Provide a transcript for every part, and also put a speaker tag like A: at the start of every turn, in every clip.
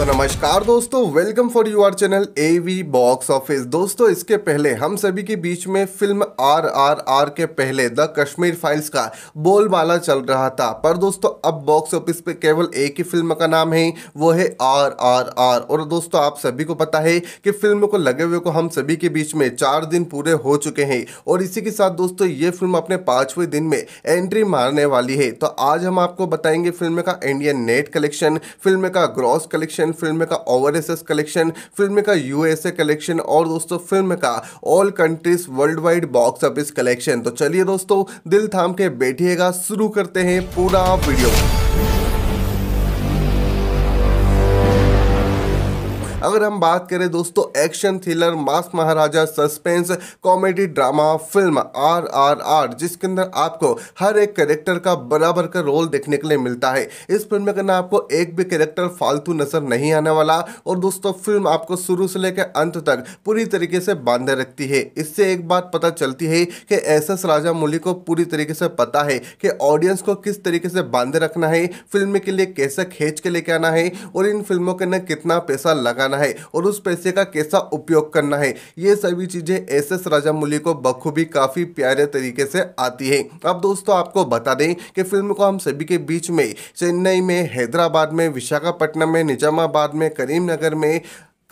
A: तो नमस्कार दोस्तों welcome for your channel A V box office दोस्तों इसके पहले हम सभी के बीच में फिल्म आर आर आर के पहले द कश्मीर फाइल्स का बोलबाला चल रहा था पर दोस्तों अब बॉक्स ऑफिस पे केवल एक ही फिल्म का नाम है वो है आर आर आर और दोस्तों आप सभी को पता है कि फिल्म को लगे हुए को हम सभी के बीच में चार दिन पूरे हो चुके हैं और इसी के साथ दोस्तों ये फिल्म अपने पाँचवें दिन में एंट्री मारने वाली है तो आज हम आपको बताएंगे फिल्म का इंडियन नेट कलेक्शन फिल्म का ग्रॉस कलेक्शन कलेक्शन फिल्म का ओवर कलेक्शन फिल्म का यूएसए कलेक्शन और दोस्तों फिल्म का all countries worldwide box office collection तो चलिए दोस्तों दिल थाम के बैठिएगा शुरू करते हैं पूरा वीडियो अगर हम बात करें दोस्तों action thriller mass Maharaja suspense comedy drama film R R R जिसके अंदर आपको हर एक कैरेक्टर का बराबर का रोल देखने के लिए मिलता है इस फिल्म के अंदर आपको एक भी कैरेक्टर फालतू नजर नहीं आने वाला और दोस्तों फिल्म आपको शुरू से लेकर अंत तक पूरी तरीके से बांधे रखती है इससे एक बात पता चलती है कि एस एस राजा मौली को पूरी तरीके से पता है कि ऑडियंस को किस तरीके से बांधे रखना है फिल्म के लिए कैसे खींच के लेके आना है और इन फिल्मों के अंदर कितना पैसा लगाना जाना है और उस पैसे का कैसा उपयोग करना है ये सभी चीज़ें एस एस राजामौली को बखूबी काफ़ी प्यारे तरीके से आती है अब दोस्तों आपको बता दें कि फिल्म को हम सभी के बीच में चेन्नई में हैदराबाद में विशाखापट्टनम में निजामाबाद में करीमनगर में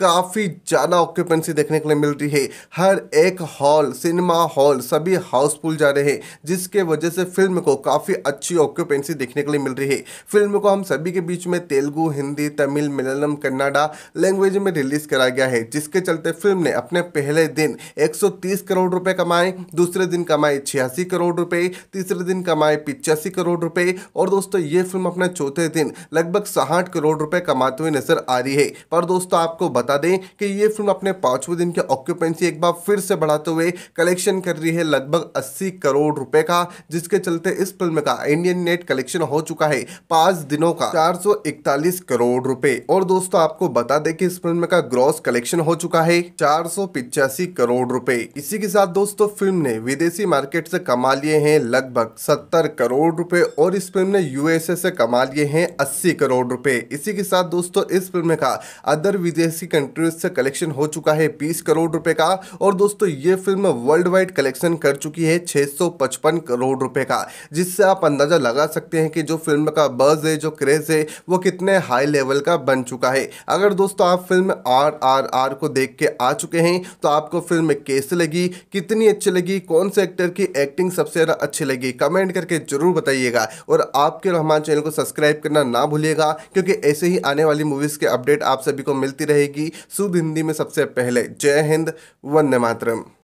A: काफ़ी ज़्यादा ऑक्यूपेंसी देखने के लिए मिल रही है हर एक हॉल सिनेमा हॉल सभी हाउसफुल जा रहे हैं जिसके वजह से फिल्म को काफ़ी अच्छी ऑक्यूपेंसी देखने के लिए मिल रही है फिल्म को हम सभी के बीच में तेलुगु हिंदी तमिल मलयालम कन्नाडा लैंग्वेज में रिलीज़ करा गया है जिसके चलते फिल्म ने अपने पहले दिन एक करोड़ रुपए कमाए दूसरे दिन कमाए छियासी करोड़ रुपए तीसरे दिन कमाए पिचासी करोड़ रुपए और दोस्तों ये फिल्म अपने चौथे दिन लगभग साठ करोड़ रुपए कमाते हुए नजर आ रही है पर दोस्तों आपको बता बता दें कि ये फिल्म अपने पांचवें दिन के ऑक्यूपेंसी एक बार फिर से बढ़ाते हुए कलेक्शन कर रही है लगभग अस्सी करोड़ रुपए का जिसके चलते इस फिल्म का इंडियन नेट कलेक्शन हो चुका है पाँच दिनों का चार करोड़ रुपए और दोस्तों आपको बता दें कि इस फिल्म का ग्रॉस कलेक्शन हो चुका है चार करोड़ रुपए इसी के साथ दोस्तों फिल्म ने विदेशी मार्केट से कमा लिए हैं लगभग सत्तर करोड़ रुपए और इस फिल्म ने यूएसए से कमा लिए हैं अस्सी करोड़ रुपए इसी के साथ दोस्तों इस फिल्म का अदर विदेशी कंट्रीज से कलेक्शन हो चुका है बीस करोड़ रुपए का और दोस्तों ये फिल्म वर्ल्ड वाइड कलेक्शन कर चुकी है पचपन करोड़ रुपए का जिससे आप अंदाज़ा लगा सकते हैं कि जो फिल्म का बर्ज है जो क्रेज़ है वो कितने हाई लेवल का बन चुका है अगर दोस्तों आप फिल्म आर आर आर को देख के आ चुके हैं तो आपको फिल्म कैसे लगी कितनी अच्छी लगी कौन से एक्टर की एक्टिंग सबसे ज़्यादा अच्छी लगी कमेंट करके ज़रूर बताइएगा और आपके रहमान चैनल को सब्सक्राइब करना ना भूलिएगा क्योंकि ऐसे ही आने वाली मूवीज़ के अपडेट आप सभी को मिलती रहेगी शुद्ध हिंदी में सबसे पहले जय हिंद वंदे मातरम